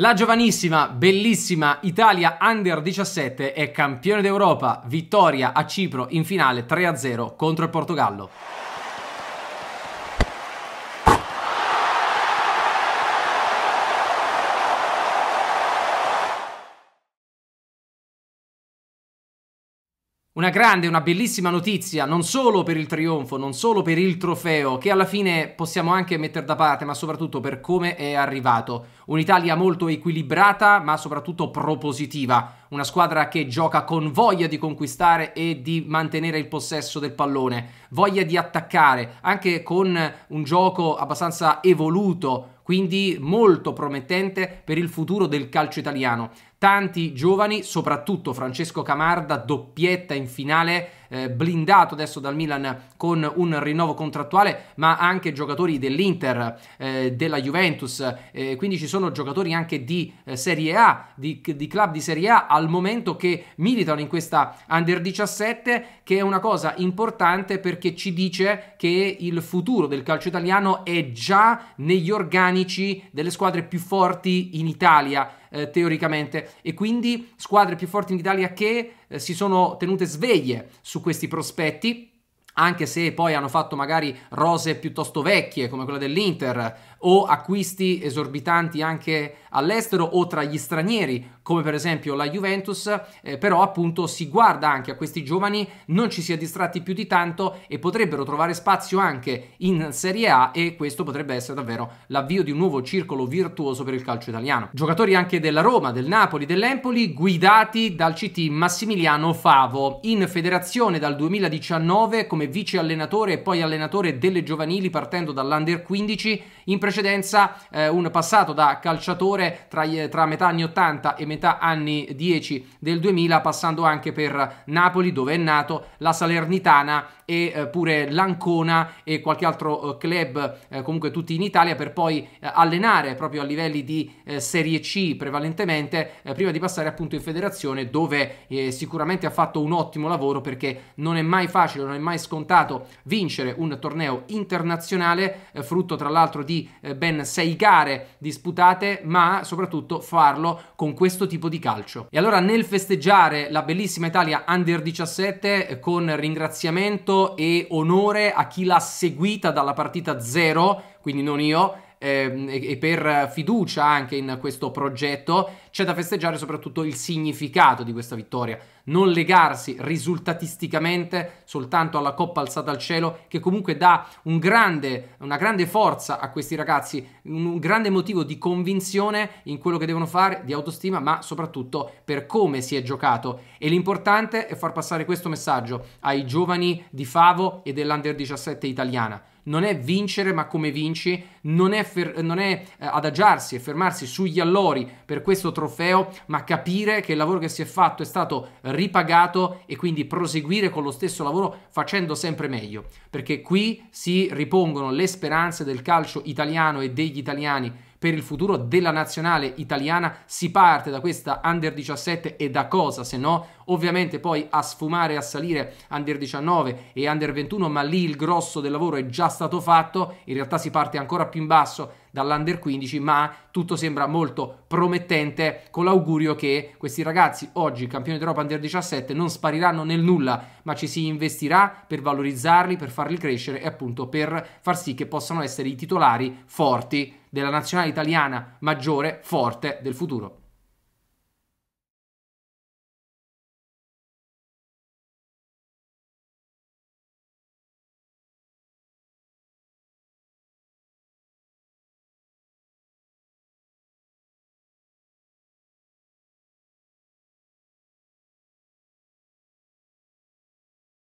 La giovanissima, bellissima Italia Under 17 è campione d'Europa, vittoria a Cipro in finale 3-0 contro il Portogallo. Una grande, una bellissima notizia, non solo per il trionfo, non solo per il trofeo, che alla fine possiamo anche mettere da parte, ma soprattutto per come è arrivato. Un'Italia molto equilibrata, ma soprattutto propositiva. Una squadra che gioca con voglia di conquistare e di mantenere il possesso del pallone, voglia di attaccare, anche con un gioco abbastanza evoluto, quindi molto promettente per il futuro del calcio italiano tanti giovani, soprattutto Francesco Camarda, doppietta in finale, eh, blindato adesso dal Milan con un rinnovo contrattuale, ma anche giocatori dell'Inter, eh, della Juventus, eh, quindi ci sono giocatori anche di eh, Serie A, di, di, club di Serie A al momento che militano in questa Under 17, che è una cosa importante perché ci dice che il futuro del calcio italiano è già negli organici delle squadre più forti in Italia eh, teoricamente e quindi squadre più forti in Italia che eh, si sono tenute sveglie su questi prospetti anche se poi hanno fatto magari rose piuttosto vecchie come quella dell'Inter o acquisti esorbitanti anche all'estero o tra gli stranieri come per esempio la Juventus, eh, però appunto si guarda anche a questi giovani, non ci si è distratti più di tanto e potrebbero trovare spazio anche in Serie A e questo potrebbe essere davvero l'avvio di un nuovo circolo virtuoso per il calcio italiano. Giocatori anche della Roma, del Napoli, dell'Empoli guidati dal CT Massimiliano Favo in federazione dal 2019 come vice allenatore e poi allenatore delle giovanili partendo dall'Under 15, in precedenza eh, un passato da calciatore tra, tra metà anni 80 e metà anni 10 del 2000, passando anche per Napoli dove è nato, la Salernitana e eh, pure l'Ancona e qualche altro eh, club, comunque tutti in Italia, per poi allenare proprio a livelli di Serie C prevalentemente, prima di passare appunto in federazione dove sicuramente ha fatto un ottimo lavoro perché non è mai facile, non è mai scontato scontato vincere un torneo internazionale, eh, frutto tra l'altro di eh, ben sei gare disputate, ma soprattutto farlo con questo tipo di calcio. E allora nel festeggiare la bellissima Italia Under 17 eh, con ringraziamento e onore a chi l'ha seguita dalla partita zero, quindi non io, ehm, e per fiducia anche in questo progetto, c'è da festeggiare soprattutto il significato di questa vittoria non legarsi risultatisticamente soltanto alla coppa alzata al cielo, che comunque dà un grande, una grande forza a questi ragazzi, un grande motivo di convinzione in quello che devono fare, di autostima, ma soprattutto per come si è giocato. E l'importante è far passare questo messaggio ai giovani di Favo e dell'Under 17 italiana non è vincere ma come vinci, non è, fer- non è eh, adagiarsi e fermarsi sugli allori per questo trofeo, ma capire che il lavoro che si è fatto è stato ripagato e quindi proseguire con lo stesso lavoro facendo sempre meglio, perché qui si ripongono le speranze del calcio italiano e degli italiani per il futuro della nazionale italiana. Si parte da questa under 17 e da cosa se no? Ovviamente poi a sfumare a salire under 19 e under 21, ma lì il grosso del lavoro è già stato fatto. In realtà si parte ancora più in basso dall'under 15, ma tutto sembra molto promettente con l'augurio che questi ragazzi oggi campioni d'Europa under 17 non spariranno nel nulla, ma ci si investirà per valorizzarli, per farli crescere e appunto per far sì che possano essere i titolari forti della nazionale italiana maggiore, forte del futuro.